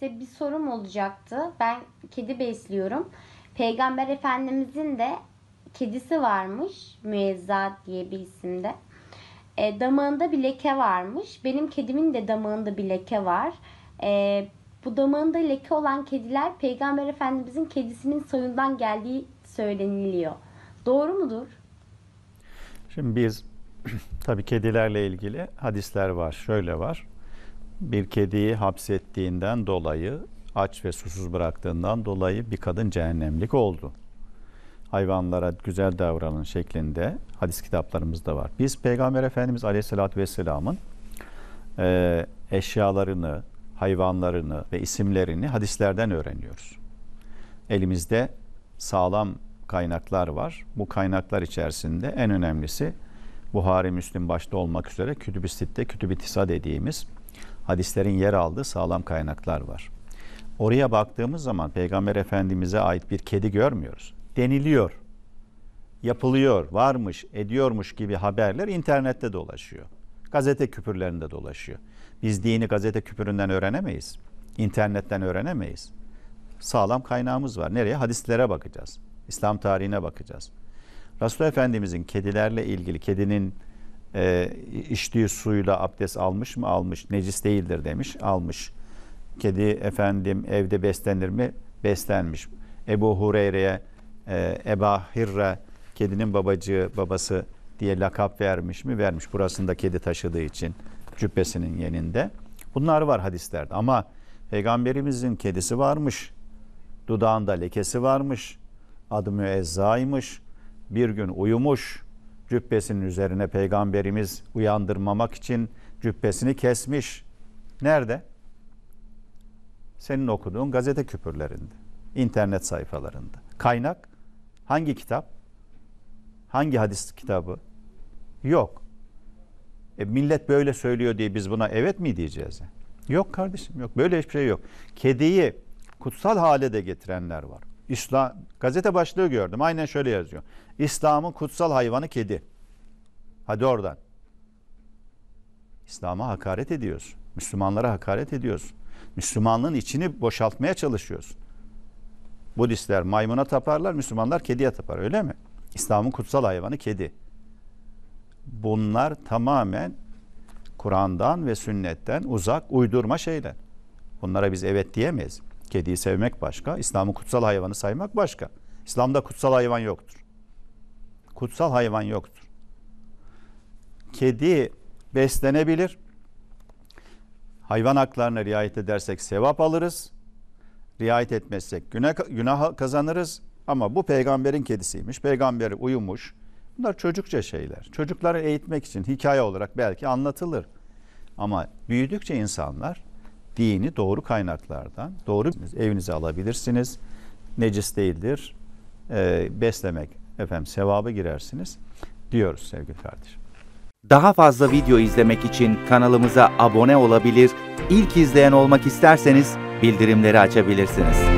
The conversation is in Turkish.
size bir sorum olacaktı. Ben kedi besliyorum. Peygamber Efendimizin de kedisi varmış. Müezza diye bir isimde. E, damağında bir leke varmış. Benim kedimin de damağında bir leke var. E, bu damağında leke olan kediler Peygamber Efendimizin kedisinin soyundan geldiği söyleniliyor. Doğru mudur? Şimdi biz tabii kedilerle ilgili hadisler var. Şöyle var bir kediyi hapsettiğinden dolayı, aç ve susuz bıraktığından dolayı bir kadın cehennemlik oldu. Hayvanlara güzel davranın şeklinde hadis kitaplarımızda var. Biz Peygamber Efendimiz Aleyhisselatü Vesselam'ın e, eşyalarını, hayvanlarını ve isimlerini hadislerden öğreniyoruz. Elimizde sağlam kaynaklar var. Bu kaynaklar içerisinde en önemlisi Buhari, Müslim başta olmak üzere Kütüb-i Sitte, Kütüb-i Tisa dediğimiz hadislerin yer aldığı sağlam kaynaklar var. Oraya baktığımız zaman Peygamber Efendimiz'e ait bir kedi görmüyoruz. Deniliyor, yapılıyor, varmış, ediyormuş gibi haberler internette dolaşıyor. Gazete küpürlerinde dolaşıyor. Biz dini gazete küpüründen öğrenemeyiz. İnternetten öğrenemeyiz. Sağlam kaynağımız var. Nereye? Hadislere bakacağız. İslam tarihine bakacağız. Resul Efendimizin kedilerle ilgili, kedinin e, içtiği suyla abdest almış mı? Almış. Necis değildir demiş. Almış. Kedi efendim evde beslenir mi? Beslenmiş. Ebu Hureyre'ye e, Eba Hirre kedinin babacığı babası diye lakap vermiş mi? Vermiş. Burasında kedi taşıdığı için cübbesinin yeninde. Bunlar var hadislerde ama peygamberimizin kedisi varmış. Dudağında lekesi varmış. Adı müezzaymış. Bir gün uyumuş cübbesinin üzerine peygamberimiz uyandırmamak için cübbesini kesmiş. Nerede? Senin okuduğun gazete küpürlerinde, internet sayfalarında. Kaynak hangi kitap? Hangi hadis kitabı? Yok. E millet böyle söylüyor diye biz buna evet mi diyeceğiz? Yok kardeşim yok. Böyle hiçbir şey yok. Kediyi kutsal hale de getirenler var. İslam gazete başlığı gördüm. Aynen şöyle yazıyor. İslam'ın kutsal hayvanı kedi. Hadi oradan. İslam'a hakaret ediyoruz. Müslümanlara hakaret ediyoruz. Müslümanlığın içini boşaltmaya çalışıyoruz. Budistler maymuna taparlar, Müslümanlar kediye tapar öyle mi? İslam'ın kutsal hayvanı kedi. Bunlar tamamen Kur'an'dan ve sünnetten uzak uydurma şeyler. Bunlara biz evet diyemeyiz. Kediyi sevmek başka, İslam'ın kutsal hayvanı saymak başka. İslam'da kutsal hayvan yoktur. Kutsal hayvan yoktur. Kedi beslenebilir. Hayvan haklarına riayet edersek sevap alırız. Riayet etmezsek günah, günah kazanırız. Ama bu peygamberin kedisiymiş. Peygamber uyumuş. Bunlar çocukça şeyler. Çocukları eğitmek için hikaye olarak belki anlatılır. Ama büyüdükçe insanlar dini doğru kaynaklardan, doğru evinize alabilirsiniz. Necis değildir. E, beslemek efendim sevabı girersiniz diyoruz sevgili kardeşim. Daha fazla video izlemek için kanalımıza abone olabilir, ilk izleyen olmak isterseniz bildirimleri açabilirsiniz.